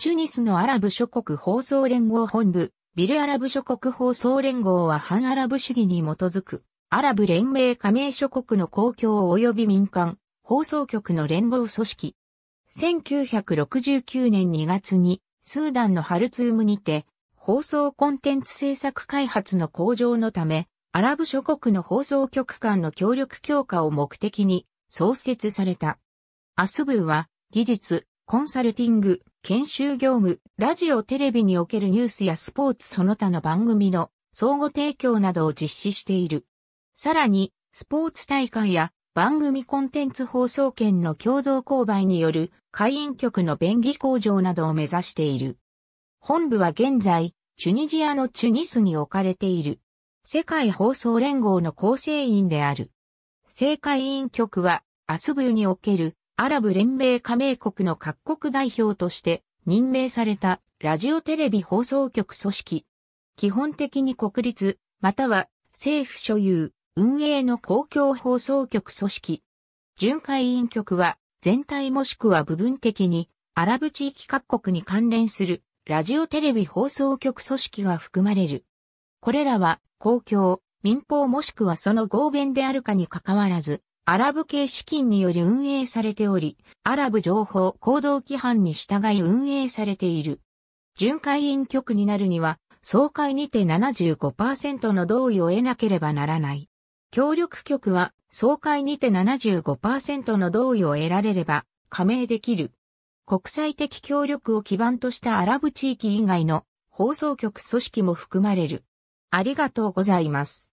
チュニスのアラブ諸国放送連合本部、ビルアラブ諸国放送連合は反アラブ主義に基づく、アラブ連盟加盟諸国の公共及び民間、放送局の連合組織。1969年2月に、スーダンのハルツームにて、放送コンテンツ制作開発の向上のため、アラブ諸国の放送局間の協力強化を目的に創設された。アスブーは技術、コンサルティング、研修業務、ラジオテレビにおけるニュースやスポーツその他の番組の相互提供などを実施している。さらに、スポーツ大会や番組コンテンツ放送権の共同購買による会員局の便宜向上などを目指している。本部は現在、チュニジアのチュニスに置かれている。世界放送連合の構成員である。政界委員局はアスブルにおけるアラブ連盟加盟国の各国代表として任命されたラジオテレビ放送局組織。基本的に国立、または政府所有、運営の公共放送局組織。巡回委員局は全体もしくは部分的にアラブ地域各国に関連するラジオテレビ放送局組織が含まれる。これらは公共、民放もしくはその合弁であるかにかかわらず、アラブ系資金により運営されており、アラブ情報行動規範に従い運営されている。巡回員局になるには、総会にて75%の同意を得なければならない。協力局は、総会にて75%の同意を得られれば、加盟できる。国際的協力を基盤としたアラブ地域以外の放送局組織も含まれる。ありがとうございます。